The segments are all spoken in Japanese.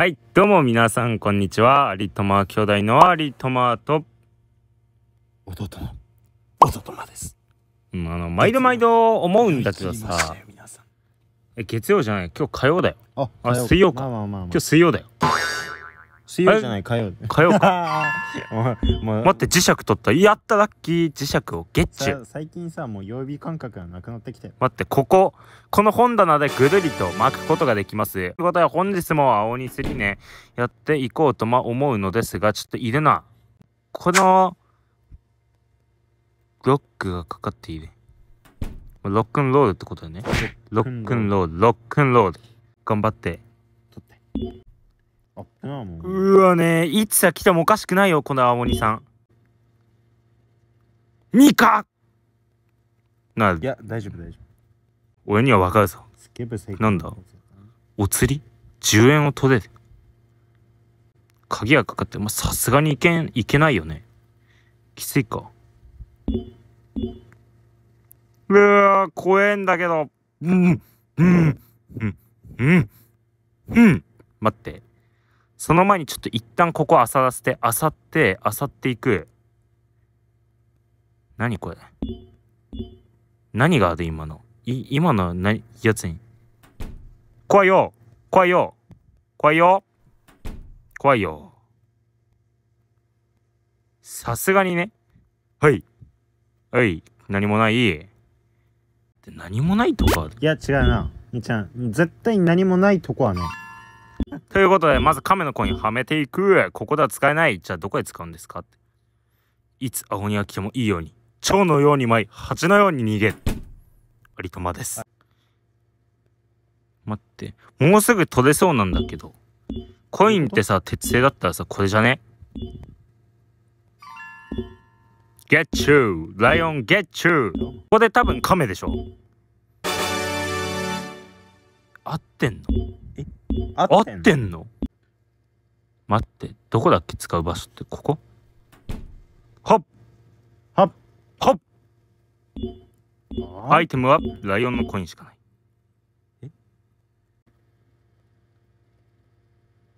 はい、どうも皆さん、こんにちは。有友兄弟の有友と弟の弟です。うん、あの毎度毎度思うんだけどさ、月曜じゃない、今日火曜だよ。あ、あ水曜か、今日水曜だよ。水曜じゃない火曜火曜か 待って磁石取ったやったラッキー磁石をゲッチュ最近さもう曜日感覚がなくなってきて待ってこここの本棚でぐるりと巻くことができますということは本日も青にすりねやっていこうとま思うのですがちょっといるなこのロックがかかっているロックンロールってことだねロックンロールロックンロール頑張って取ってあっなもうわねいつさ来てもおかしくないよこの青鬼さん2かないや大丈夫大丈夫俺には分かるぞなんだお釣り10円を取れる鍵がかかってまさすがにいけんいけないよねきついかうわ怖えんだけどうんうんうんうんうん待ってその前にちょっと一旦ここあさらせて、あさって、あさっていく。何これ何がある今の。い、今のな、やつに。怖いよ怖いよ怖いよ怖いよさすがにね。はい。はい。何もない。何もないとこあるいや違うな。みちゃん、絶対何もないとこはない。いうことで、まず亀のコインはめていく。ここでは使えない。じゃあどこで使うんですかいつ青鬼が来てもいいように。蝶のように舞い、蜂のように逃げる。とまです。待って。もうすぐ取れそうなんだけど。コインってさ、鉄製だったらさ、これじゃねゲッチューライオンゲッチューここで多分亀でしょ合ってんの合ってんの待ってどこだっけ使う場所ってここはっはっはっアイテムはライオンのコインしかない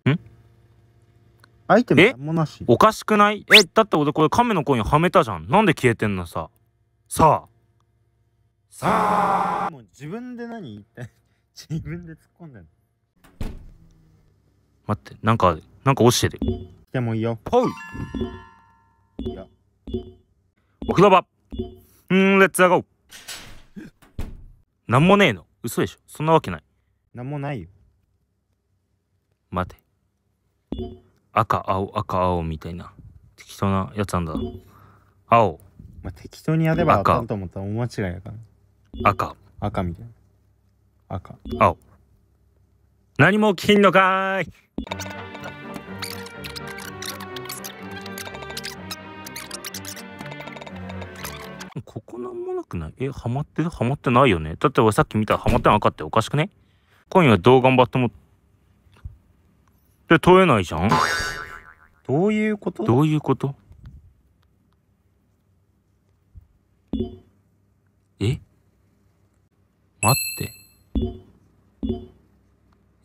えんアイテムもなしおかしくないえだって俺これ亀のコインはめたじゃんなんで消えてんのささあさあもう自分で何言って 自分で突っ込んでんの待って、なんか、なんか落ちてる。でもいいよ。ほういや。お風場うん、レッツアゴーなんもねえの。嘘でしょ。そんなわけない。なんもないよ。待て。赤、青、赤、青みたいな。適当なやつなんだ。青。まあ、適当にやれば赤と思ったら大間違いやから。赤。赤みたいな。赤。青。何も起きんのかーい。ここなんもなくないえ、ハマってるハマってないよねだって俺さっき見たらハマってなかったよ。おかしくね今夜どう頑張っても。で、取れないじゃんどういうことどういうことえ待って。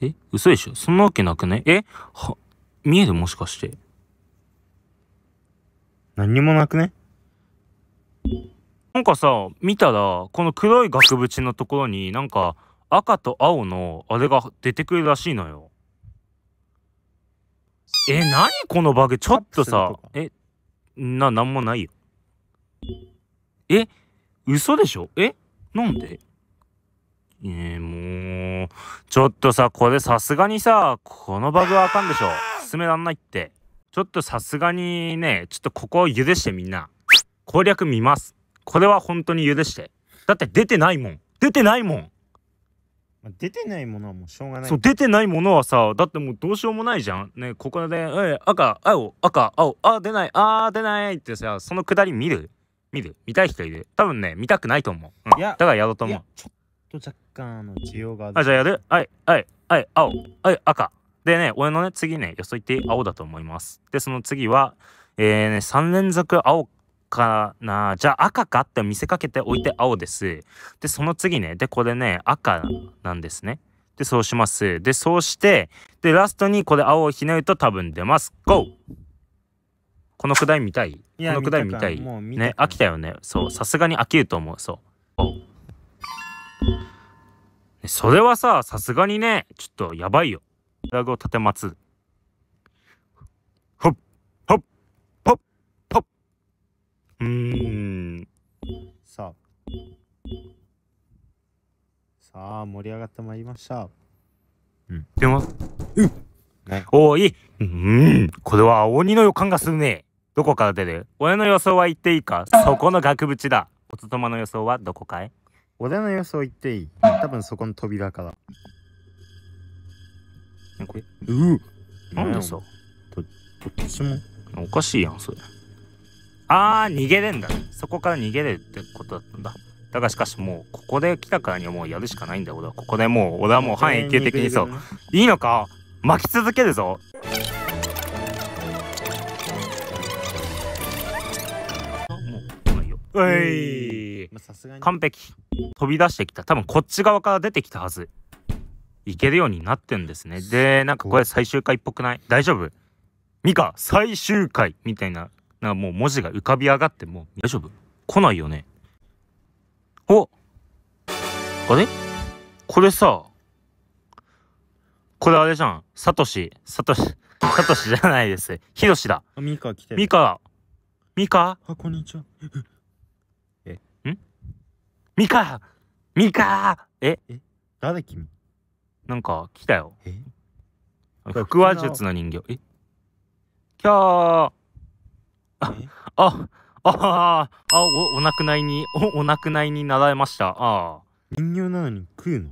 え嘘でしょそんなわけなくねえは、見えるもしかして。何にもなくねなんかさ、見たら、この黒い額縁のところになんか赤と青のあれが出てくるらしいのよ。え、何このバグちょっとさ、え、な、なんもないよ。え、嘘でしょえなんでえー、もう。もう、ちょっとさ、これさすがにさ、このバグはあかんでしょ。進めらんないって。ちょっとさすがにね、ちょっとここを許してみんな。攻略見ます。これは本当に許して。だって出てないもん。出てないもん。出てないものはもうしょうがないそう出てないものはさだってもうどうしようもないじゃんねここで「え赤青赤青あ出ないあ出ない」ってさそのくだり見る見る見たい人いる多分ね見たくないと思う、うん、いやだからやろうと思うと若干の需要がある。あ、じゃあやるはい、はい、はい、青、はい、赤。でね、俺のね、次ね、予想いって青だと思います。で、その次は、えー、ね、3連続青かなじゃあ赤かって見せかけておいて青です。で、その次ね、で、これね、赤なんですね。で、そうします。で、そうして、で、ラストにこれ青をひねると多分出ます。GO! このくだり見たいこのくだり見たいね、飽きたよね。そう、さすがに飽きると思う。そう。それはさ、さすがにね、ちょっとやばいよ。フラグを立てまつ。ほっ、ほっ、ほっ、ほっ。うーん。さあ。さあ、盛り上がってまいりました。うん。でも、うん。ね、おーい。うん。これは鬼の予感がするね。どこから出る俺の予想は言っていいかそこの額縁だ。おつとまの予想はどこかい俺の予想言っていい多分そこの扉からこれううなんそうどどっちもおかしいやんそれああ逃げれんだそこから逃げれるってことだったんだだがしかしもうここで来たからにはもうやるしかないんだ俺はここでもう俺はもう半永久的にそういいのか巻き続けるぞもう来ないようい、完璧飛び出してきた多分こっち側から出てきたはずいけるようになってんですねでなんかこれ最終回っぽくない大丈夫ミカ最終回みたいななんかもう文字が浮かび上がっても大丈夫来ないよねおあれこれさこれあれじゃんサトシサトシサトシじゃないですヒロシだミカ来てミカミカあこんにちはミカミカええ誰君なんか来たよえ腹話術の人形えきゃああああおお亡くなりにおお亡くなりになられましたああ人形なのに食うの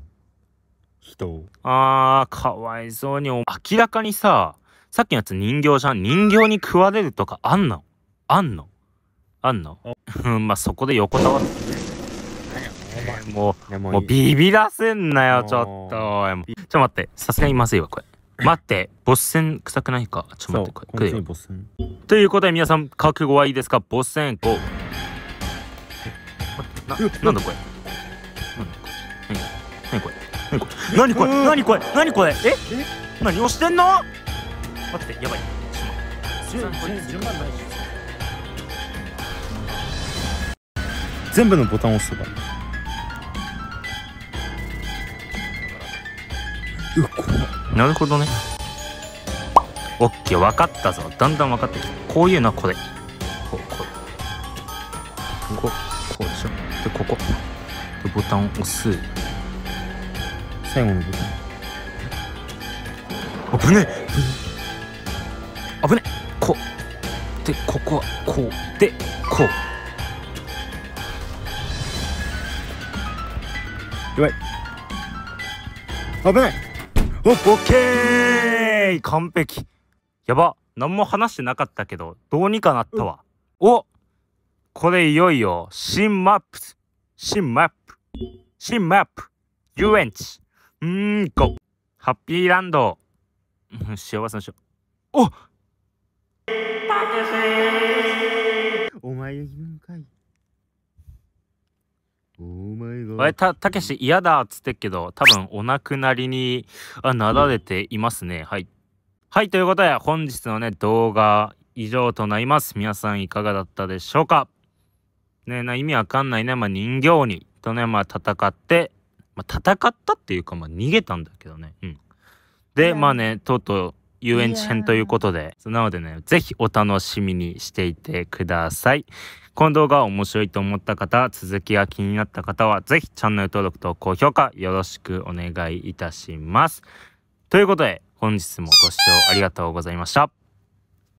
人ああ、かわいそうに明らかにささっきのやつ人形じゃん人形に食われるとかあんのあんのあんの まあそこで横たわって前もう、もうビビらせんなよ、ちょっと。ちょっと待って、さすがにまずいわ、これ。待って、ボス戦臭くないか。ちょっと待って、これ。ボス戦ということで、皆さん、覚悟はいいですかボス戦、こう。な、なんだこれ。何これ何これ何これ何これえ何をしてんの待ってやばい全部のボタンを押すとかなるほどねオッケー分かったぞだんだん分かってきたこういうのはこれこうこうこうこうでしょでここでボタンを押す最後のボタン危ねえ危ねえこうでここはこうでこうやばい危ないオッケー完璧やば何も話してなかったけどどうにかなったわ、おこれいよいよ新マップ新マップ新マップ遊園地うんこハッピーランド幸せのしょおお前たたけし嫌だっつってっけど多分お亡くなりにあなだれていますねはいはいということで本日のね動画以上となります皆さんいかがだったでしょうかねな意味わかんないねまあ人形にとねまあ戦って、まあ、戦ったっていうかまあ逃げたんだけどねうんでまあねとうとう遊園地編ということで、なのでね、ぜひお楽しみにしていてください。この動画面白いと思った方、続きが気になった方は、ぜひチャンネル登録と高評価よろしくお願いいたします。ということで、本日もご視聴ありがとうございました。